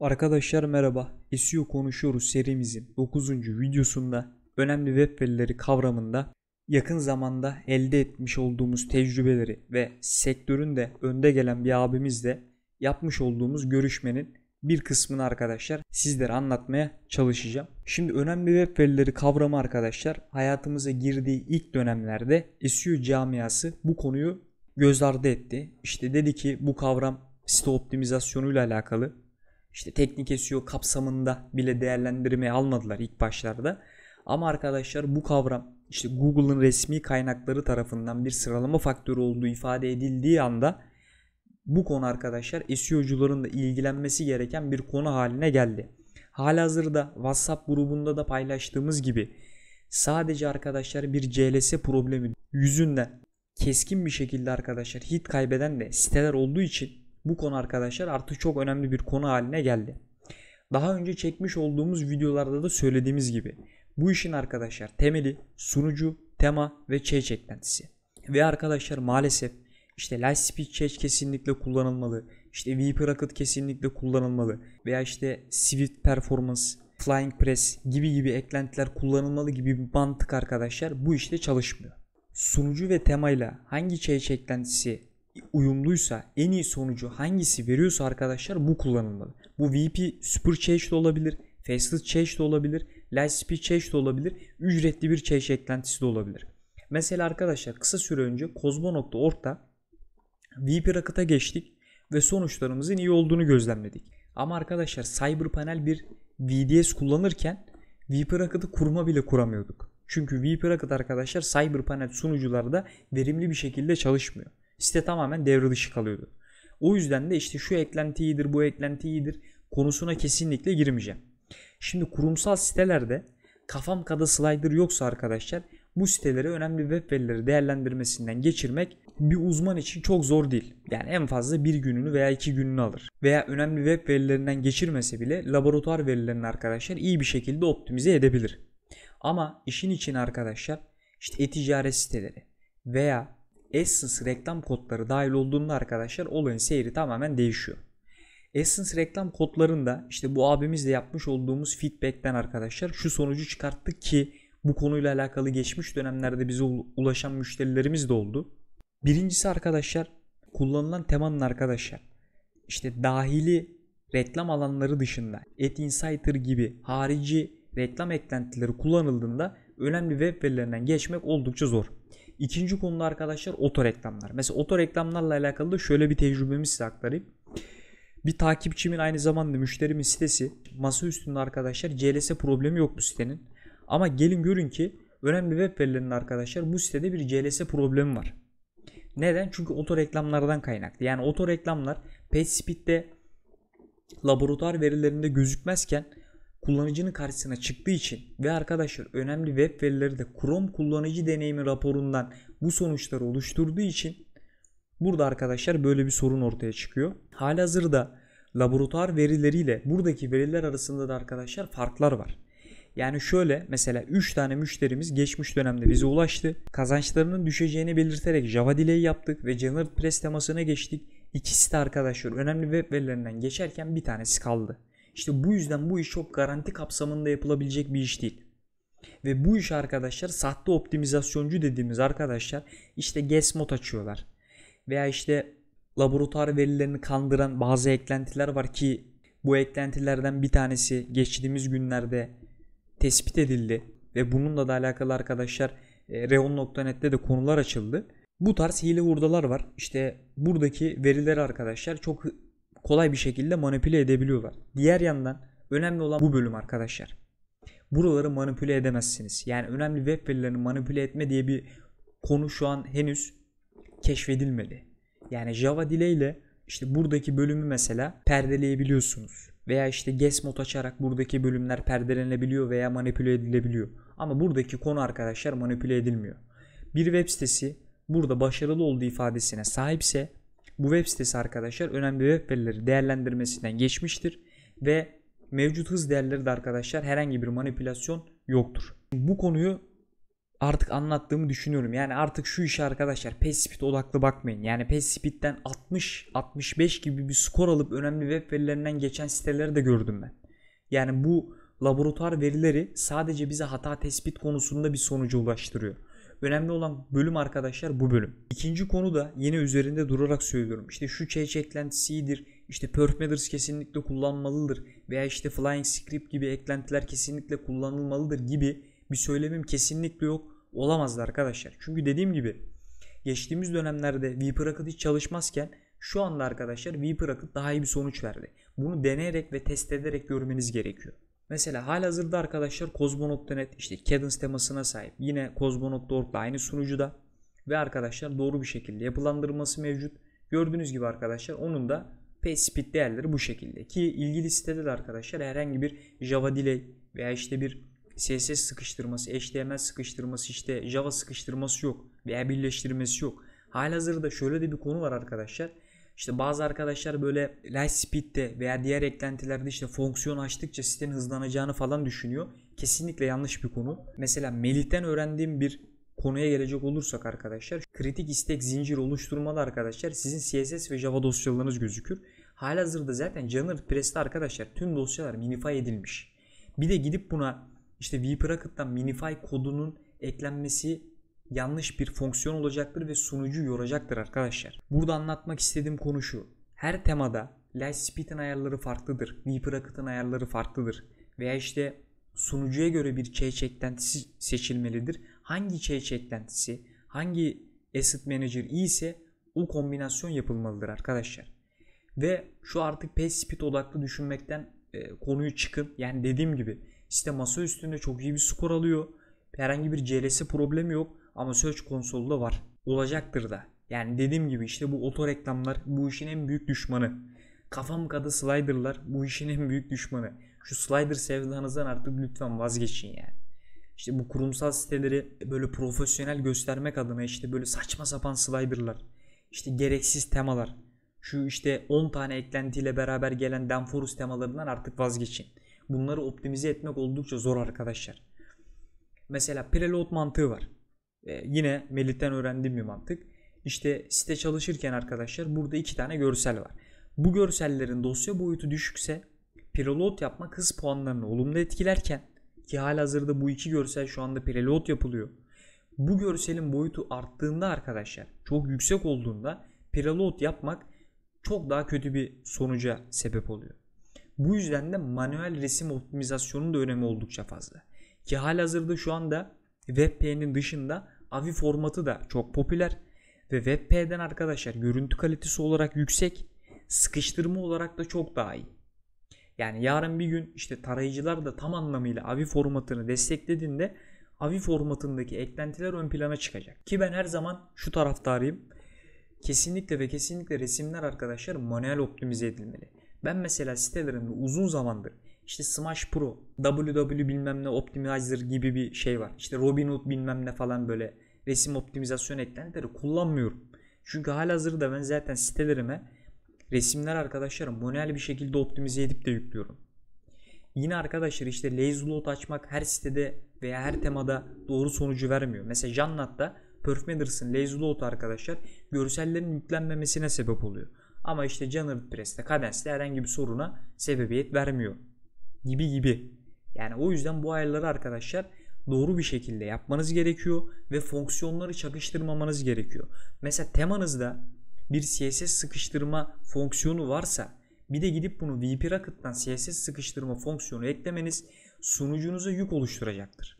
Arkadaşlar merhaba. SEO konuşuyoruz serimizin 9. videosunda önemli web verileri kavramında yakın zamanda elde etmiş olduğumuz tecrübeleri ve sektörün de önde gelen bir abimizle yapmış olduğumuz görüşmenin bir kısmını arkadaşlar sizlere anlatmaya çalışacağım. Şimdi önemli web verileri kavramı arkadaşlar hayatımıza girdiği ilk dönemlerde SEO camiası bu konuyu göz ardı etti. İşte dedi ki bu kavram site optimizasyonuyla alakalı işte teknik SEO kapsamında bile değerlendirmeye almadılar ilk başlarda. Ama arkadaşlar bu kavram işte Google'ın resmi kaynakları tarafından bir sıralama faktörü olduğu ifade edildiği anda bu konu arkadaşlar SEO'cuların da ilgilenmesi gereken bir konu haline geldi. Halihazırda WhatsApp grubunda da paylaştığımız gibi sadece arkadaşlar bir CLS problemi yüzünden keskin bir şekilde arkadaşlar hit kaybeden de siteler olduğu için bu konu arkadaşlar artık çok önemli bir konu haline geldi. Daha önce çekmiş olduğumuz videolarda da söylediğimiz gibi bu işin arkadaşlar temeli sunucu, tema ve change eklentisi. Ve arkadaşlar maalesef işte Lightspeed Change kesinlikle kullanılmalı. İşte VPRocket kesinlikle kullanılmalı. Veya işte Swift Performance, Flying Press gibi gibi eklentiler kullanılmalı gibi bir mantık arkadaşlar bu işte çalışmıyor. Sunucu ve temayla hangi change eklentisi uyumluysa, en iyi sonucu hangisi veriyorsa arkadaşlar bu kullanılmalı. Bu VP Super Change de olabilir, Faceless Change de olabilir, Lightspeed Change de olabilir, ücretli bir Change eklentisi de olabilir. Mesela arkadaşlar kısa süre önce Kozmo.org'da VP Rocket'a geçtik ve sonuçlarımızın iyi olduğunu gözlemledik. Ama arkadaşlar CyberPanel bir VDS kullanırken VP Rocket'ı kurma bile kuramıyorduk. Çünkü VP Rocket arkadaşlar CyberPanel sunucularda verimli bir şekilde çalışmıyor. Site tamamen devre dışı kalıyordu. O yüzden de işte şu eklenti iyidir, bu eklenti iyidir konusuna kesinlikle girmeyeceğim. Şimdi kurumsal sitelerde kafam kada slider yoksa arkadaşlar bu siteleri önemli web verileri değerlendirmesinden geçirmek bir uzman için çok zor değil. Yani en fazla bir gününü veya iki gününü alır. Veya önemli web verilerinden geçirmese bile laboratuvar verilerini arkadaşlar iyi bir şekilde optimize edebilir. Ama işin için arkadaşlar işte e-ticaret siteleri veya Essence reklam kodları dahil olduğunda arkadaşlar olayın seyri tamamen değişiyor. Essence reklam kodlarında işte bu abimizle yapmış olduğumuz feedback'ten arkadaşlar şu sonucu çıkarttık ki bu konuyla alakalı geçmiş dönemlerde bize ulaşan müşterilerimiz de oldu. Birincisi arkadaşlar kullanılan temanın arkadaşlar işte dahili reklam alanları dışında Ad Insighter gibi harici reklam eklentileri kullanıldığında önemli web verilerinden geçmek oldukça zor. İkinci konu arkadaşlar reklamlar. Mesela reklamlarla alakalı da şöyle bir tecrübemi size aktarayım. Bir takipçimin aynı zamanda müşterimin sitesi masa üstünde arkadaşlar CLS problemi yok bu sitenin. Ama gelin görün ki önemli web verilerinin arkadaşlar bu sitede bir CLS problemi var. Neden? Çünkü reklamlardan kaynaklı. Yani reklamlar otoreklamlar PetSpeed'de laboratuvar verilerinde gözükmezken kullanıcının karşısına çıktığı için ve arkadaşlar önemli web verileri de Chrome kullanıcı deneyimi raporundan bu sonuçları oluşturduğu için burada arkadaşlar böyle bir sorun ortaya çıkıyor. Halihazırda laboratuvar verileriyle buradaki veriler arasında da arkadaşlar farklar var. Yani şöyle mesela 3 tane müşterimiz geçmiş dönemde bize ulaştı. Kazançlarının düşeceğini belirterek Java Delay yaptık ve Generate Press temasına geçtik. İkisi de arkadaşlar önemli web verilerinden geçerken bir tanesi kaldı. İşte bu yüzden bu iş çok garanti kapsamında yapılabilecek bir iş değil. Ve bu iş arkadaşlar sahte optimizasyoncu dediğimiz arkadaşlar işte guess mod açıyorlar. Veya işte laboratuvar verilerini kandıran bazı eklentiler var ki bu eklentilerden bir tanesi geçtiğimiz günlerde tespit edildi. Ve bununla da alakalı arkadaşlar e, reon.net'te de konular açıldı. Bu tarz hile hurdalar var. İşte buradaki veriler arkadaşlar çok kolay bir şekilde manipüle edebiliyorlar. Diğer yandan önemli olan bu bölüm arkadaşlar. Buraları manipüle edemezsiniz. Yani önemli web verilerini manipüle etme diye bir konu şu an henüz keşfedilmedi. Yani Java dile işte buradaki bölümü mesela perdeleyebiliyorsunuz. Veya işte guess mode açarak buradaki bölümler perdelenebiliyor veya manipüle edilebiliyor. Ama buradaki konu arkadaşlar manipüle edilmiyor. Bir web sitesi burada başarılı olduğu ifadesine sahipse bu web sitesi arkadaşlar önemli web verileri değerlendirmesinden geçmiştir ve mevcut hız değerleri de arkadaşlar herhangi bir manipülasyon yoktur. Bu konuyu artık anlattığımı düşünüyorum. Yani artık şu işe arkadaşlar pes speed odaklı bakmayın. Yani pes speed'den 60-65 gibi bir skor alıp önemli web verilerinden geçen siteleri de gördüm ben. Yani bu laboratuvar verileri sadece bize hata tespit konusunda bir sonuca ulaştırıyor. Önemli olan bölüm arkadaşlar bu bölüm. İkinci konu da yine üzerinde durarak söylüyorum. İşte şu change eklentisidir, işte perf methods kesinlikle kullanmalıdır veya işte flying script gibi eklentiler kesinlikle kullanılmalıdır gibi bir söylemim kesinlikle yok olamazdı arkadaşlar. Çünkü dediğim gibi geçtiğimiz dönemlerde vProcket hiç çalışmazken şu anda arkadaşlar vProcket daha iyi bir sonuç verdi. Bunu deneyerek ve test ederek görmeniz gerekiyor. Mesela halihazırda arkadaşlar Kozmo.net işte Cadence temasına sahip. Yine Kozmo.org'da aynı sunucuda ve arkadaşlar doğru bir şekilde yapılandırılması mevcut. Gördüğünüz gibi arkadaşlar onun da page speed değerleri bu şekilde. Ki ilgili sitede de arkadaşlar herhangi bir Java delay veya işte bir CSS sıkıştırması, HTML sıkıştırması, işte Java sıkıştırması yok veya birleştirmesi yok. Halihazırda şöyle de bir konu var arkadaşlar. İşte bazı arkadaşlar böyle Lightspeed'de veya diğer eklentilerde işte fonksiyon açtıkça sitenin hızlanacağını falan düşünüyor. Kesinlikle yanlış bir konu. Mesela Melih'ten öğrendiğim bir konuya gelecek olursak arkadaşlar kritik istek zinciri oluşturmalı arkadaşlar sizin CSS ve Java dosyalarınız gözükür. Halihazırda zaten Janner Press'te arkadaşlar tüm dosyalar minify edilmiş. Bir de gidip buna işte vBrocket'tan minify kodunun eklenmesi yanlış bir fonksiyon olacaktır ve sunucu yoracaktır arkadaşlar. Burada anlatmak istediğim konu şu. Her temada Lightspeed'in ayarları farklıdır. Vprocket'ın ayarları farklıdır. Veya işte sunucuya göre bir change eklentisi seçilmelidir. Hangi change eklentisi, hangi asset manager iyiyse o kombinasyon yapılmalıdır arkadaşlar. Ve şu artık page speed odaklı düşünmekten e, konuyu çıkın. Yani dediğim gibi site masa üstünde çok iyi bir skor alıyor. Herhangi bir CLS problemi yok. Ama Search Console'da var. Olacaktır da. Yani dediğim gibi işte bu oto reklamlar bu işin en büyük düşmanı. Kafam kadı sliderlar bu işin en büyük düşmanı. Şu slider sevdanızdan artık lütfen vazgeçin yani. İşte bu kurumsal siteleri böyle profesyonel göstermek adına işte böyle saçma sapan sliderlar. işte gereksiz temalar. Şu işte 10 tane eklentiyle beraber gelen Danforus temalarından artık vazgeçin. Bunları optimize etmek oldukça zor arkadaşlar. Mesela preload mantığı var. Ee, yine Melit'ten öğrendiğim bir mantık. İşte site çalışırken arkadaşlar burada iki tane görsel var. Bu görsellerin dosya boyutu düşükse preload yapmak hız puanlarını olumlu etkilerken ki halihazırda bu iki görsel şu anda preload yapılıyor. Bu görselin boyutu arttığında arkadaşlar çok yüksek olduğunda preload yapmak çok daha kötü bir sonuca sebep oluyor. Bu yüzden de manuel resim optimizasyonunun da önemi oldukça fazla. Ki halihazırda şu anda WebP'nin dışında AVI formatı da çok popüler ve WebP'den arkadaşlar görüntü kalitesi olarak yüksek, sıkıştırma olarak da çok daha iyi. Yani yarın bir gün işte tarayıcılar da tam anlamıyla AVI formatını desteklediğinde AVI formatındaki eklentiler ön plana çıkacak. Ki ben her zaman şu taraftarıyım. Kesinlikle ve kesinlikle resimler arkadaşlar manuel optimize edilmeli. Ben mesela sitelerimde uzun zamandır işte Smash Pro, WW e bilmem ne Optimizer gibi bir şey var. İşte Robinhood bilmem ne falan böyle resim optimizasyon eklentileri kullanmıyorum. Çünkü halihazırda ben zaten sitelerime resimler arkadaşlarım manuel bir şekilde optimize edip de yüklüyorum. Yine arkadaşlar işte lazy load açmak her sitede veya her temada doğru sonucu vermiyor. Mesela Jannat'ta Performance'ın lazy load arkadaşlar görsellerin yüklenmemesine sebep oluyor. Ama işte General Press'te, Cadence'de herhangi bir soruna sebebiyet vermiyor gibi gibi. Yani o yüzden bu ayarları arkadaşlar doğru bir şekilde yapmanız gerekiyor ve fonksiyonları çakıştırmamanız gerekiyor. Mesela temanızda bir CSS sıkıştırma fonksiyonu varsa bir de gidip bunu VP Rocket'tan CSS sıkıştırma fonksiyonu eklemeniz sunucunuza yük oluşturacaktır.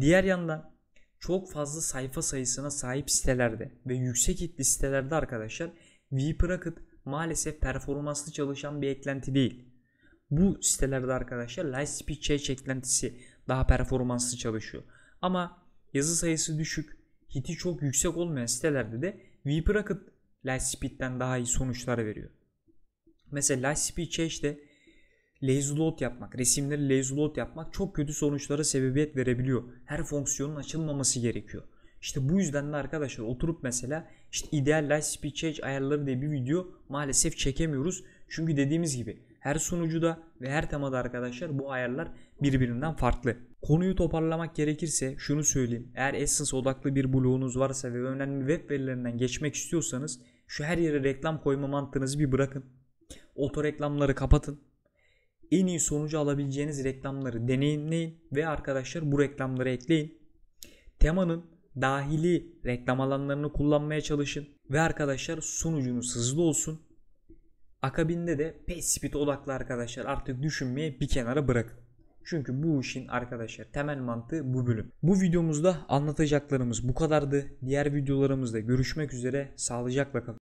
Diğer yandan çok fazla sayfa sayısına sahip sitelerde ve yüksek hitli sitelerde arkadaşlar VP Rocket maalesef performanslı çalışan bir eklenti değil. Bu sitelerde arkadaşlar Lightspeed Chat eklentisi daha performanslı çalışıyor. Ama yazı sayısı düşük, hiti çok yüksek olmayan sitelerde de VBrocket Lightspeed'den daha iyi sonuçlar veriyor. Mesela Lightspeed Change'de lazy load yapmak, resimleri lazy load yapmak çok kötü sonuçlara sebebiyet verebiliyor. Her fonksiyonun açılmaması gerekiyor. İşte bu yüzden de arkadaşlar oturup mesela işte ideal Lightspeed Change ayarları diye bir video maalesef çekemiyoruz. Çünkü dediğimiz gibi her sunucuda ve her temada arkadaşlar bu ayarlar birbirinden farklı. Konuyu toparlamak gerekirse şunu söyleyeyim. Eğer Essence odaklı bir bloğunuz varsa ve önemli web verilerinden geçmek istiyorsanız şu her yere reklam koyma mantığınızı bir bırakın. Oto reklamları kapatın. En iyi sonucu alabileceğiniz reklamları deneyimleyin ve arkadaşlar bu reklamları ekleyin. Temanın dahili reklam alanlarını kullanmaya çalışın ve arkadaşlar sunucunuz hızlı olsun Akabinde de pet speed odaklı arkadaşlar artık düşünmeye bir kenara bırakın. Çünkü bu işin arkadaşlar temel mantığı bu bölüm. Bu videomuzda anlatacaklarımız bu kadardı. Diğer videolarımızda görüşmek üzere. Sağlıcakla kalın.